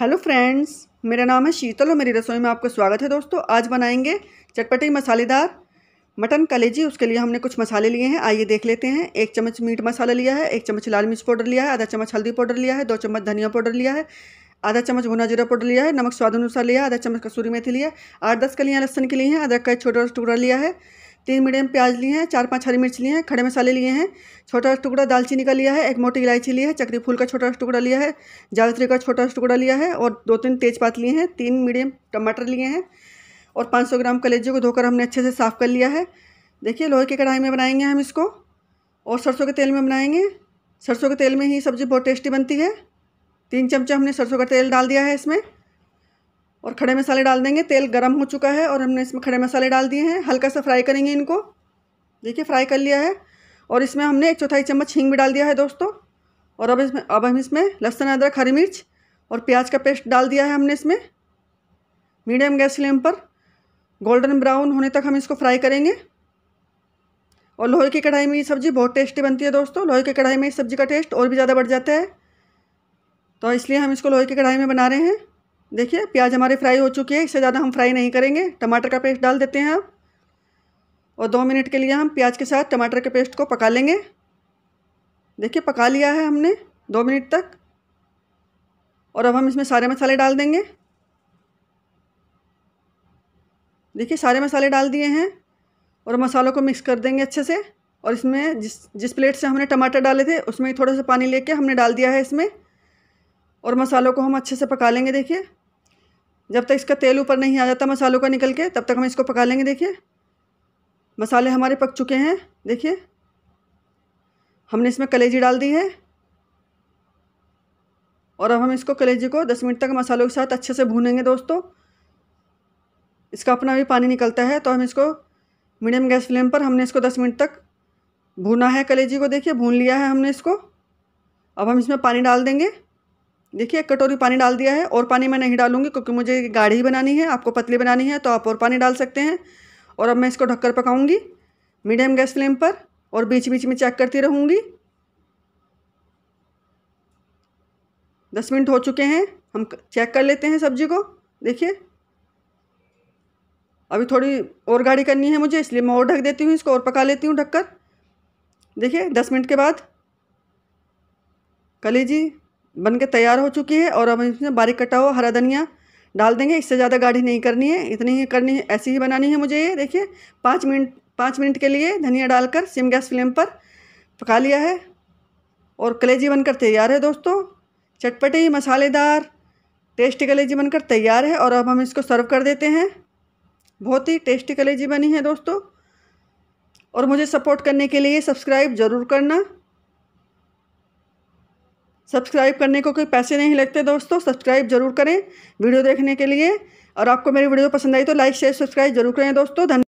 hello friends मेरा नाम है शीतल और मेरी रसोई में आपका स्वागत है दोस्तों आज बनाएंगे चटपटी मसालेदार मटन कलेजी उसके लिए हमने कुछ मसाले लिए हैं आइए देख लेते हैं एक चम्मच मीट मसाला लिया है एक चम्मच लाल मिर्च पाउडर लिया है आधा चम्मच हल्दी पाउडर लिया है दो चम्मच धनिया पाउडर लिया है आधा चम्मच भुना जीरा पाउडर लिया है नमक स्वाद अनुसार लिया आधा चम्मच कसूरी मेथी लिया आठ दस कलियाँ लहसन के लिए हैं अदरक का एक छोटा टुकड़ा लिया है तीन मीडियम प्याज लिए हैं चार पाँच हरी मिर्च लिए हैं खड़े मसाले लिए हैं छोटा टुकड़ा दालचीनी का लिया है एक मोटी इलायची ली है चक्री फूल का छोटा टुकड़ा लिया है जावित्री का छोटा टुकड़ा लिया है और दो तीन तेज़पात लिए हैं तीन मीडियम टमाटर लिए हैं और पाँच ग्राम कलेजी को धोकर हमने अच्छे से साफ़ कर लिया है देखिए लोहे की कढ़ाई में बनाएंगे हम इसको और सरसों के तेल में बनाएंगे सरसों के तेल में ही सब्ज़ी बहुत टेस्टी बनती है तीन चमचे हमने सरसों का तेल डाल दिया है इसमें और खड़े मसाले डाल देंगे तेल गर्म हो चुका है और हमने इसमें खड़े मसाले डाल दिए हैं हल्का सा फ्राई करेंगे इनको देखिए फ्राई कर लिया है और इसमें हमने एक चौथाई चम्मच हींग भी डाल दिया है दोस्तों और अब इसमें अब हम इसमें लहसुन अदरक हरी मिर्च और प्याज का पेस्ट डाल दिया है हमने इसमें मीडियम गैस फ्लेम पर गोल्डन ब्राउन होने तक हम इसको फ्राई करेंगे और लोहे की कढ़ाई में ये सब्ज़ी बहुत टेस्टी बनती है दोस्तों लोहे की कढ़ाई में इस सब्ज़ी का टेस्ट और भी ज़्यादा बढ़ जाता है तो इसलिए हम इसको लोहे की कढ़ाई में बना रहे हैं देखिए प्याज हमारे फ्राई हो चुके हैं इससे ज़्यादा हम फ्राई नहीं करेंगे टमाटर का पेस्ट डाल देते हैं अब और दो मिनट के लिए हम प्याज के साथ टमाटर के पेस्ट को पका लेंगे देखिए पका लिया है हमने दो मिनट तक और अब हम इसमें सारे मसाले डाल देंगे देखिए सारे मसाले डाल दिए हैं और मसालों को मिक्स कर देंगे अच्छे से और इसमें जिस जिस प्लेट से हमने टमाटर डाले थे उसमें थोड़ा सा पानी लेके हमने डाल दिया है इसमें और मसालों को हम अच्छे से पका लेंगे देखिए जब तक इसका तेल ऊपर नहीं आ जाता मसालों का निकल के तब तक हम इसको पका लेंगे देखिए मसाले हमारे पक चुके हैं देखिए हमने इसमें कलेजी डाल दी है और अब हम इसको कलेजी को दस मिनट तक मसालों के साथ अच्छे से भूनेंगे दोस्तों इसका अपना भी पानी निकलता है तो हम इसको मीडियम गैस फ्लेम पर हमने इसको दस मिनट तक भूना है कलेजी को देखिए भून लिया है हमने इसको अब हम इसमें पानी डाल देंगे देखिए एक कटोरी पानी डाल दिया है और पानी मैं नहीं डालूंगी क्योंकि मुझे गाढ़ी बनानी है आपको पतली बनानी है तो आप और पानी डाल सकते हैं और अब मैं इसको ढककर पकाऊंगी मीडियम गैस फ्लेम पर और बीच बीच में चेक करती रहूँगी दस मिनट हो चुके हैं हम चेक कर लेते हैं सब्जी को देखिए अभी थोड़ी और गाढ़ी करनी है मुझे इसलिए मैं और ढक देती हूँ इसको और पका लेती हूँ ढककर देखिए दस मिनट के बाद कलेजी बन के तैयार हो चुकी है और अब इसमें बारीक कटा हुआ हरा धनिया डाल देंगे इससे ज़्यादा गाढ़ी नहीं करनी है इतनी ही करनी है ऐसी ही बनानी है मुझे ये देखिए पाँच मिनट पाँच मिनट के लिए धनिया डालकर सिम गैस फ्लेम पर पका लिया है और कलेजी बनकर तैयार है दोस्तों चटपटी मसालेदार टेस्टी कलेजी बनकर तैयार है और अब हम इसको सर्व कर देते हैं बहुत ही टेस्टी कलेजी बनी है दोस्तों और मुझे सपोर्ट करने के लिए सब्सक्राइब ज़रूर करना सब्सक्राइब करने को कोई पैसे नहीं लगते दोस्तों सब्सक्राइब जरूर करें वीडियो देखने के लिए और आपको मेरी वीडियो पसंद आई तो लाइक शेयर सब्सक्राइब जरूर करें दोस्तों धन्यवाद